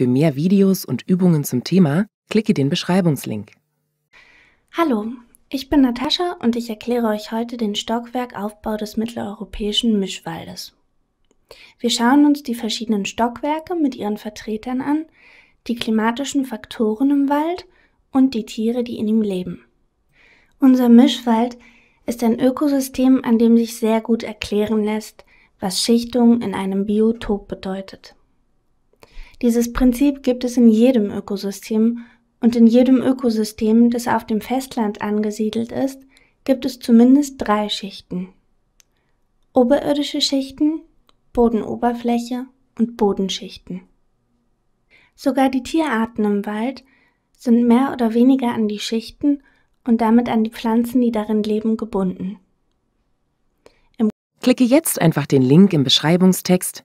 Für mehr Videos und Übungen zum Thema klicke den Beschreibungslink. Hallo, ich bin Natascha und ich erkläre euch heute den Stockwerkaufbau des mitteleuropäischen Mischwaldes. Wir schauen uns die verschiedenen Stockwerke mit ihren Vertretern an, die klimatischen Faktoren im Wald und die Tiere, die in ihm leben. Unser Mischwald ist ein Ökosystem, an dem sich sehr gut erklären lässt, was Schichtung in einem Biotop bedeutet. Dieses Prinzip gibt es in jedem Ökosystem und in jedem Ökosystem, das auf dem Festland angesiedelt ist, gibt es zumindest drei Schichten. Oberirdische Schichten, Bodenoberfläche und Bodenschichten. Sogar die Tierarten im Wald sind mehr oder weniger an die Schichten und damit an die Pflanzen, die darin leben, gebunden. Im Klicke jetzt einfach den Link im Beschreibungstext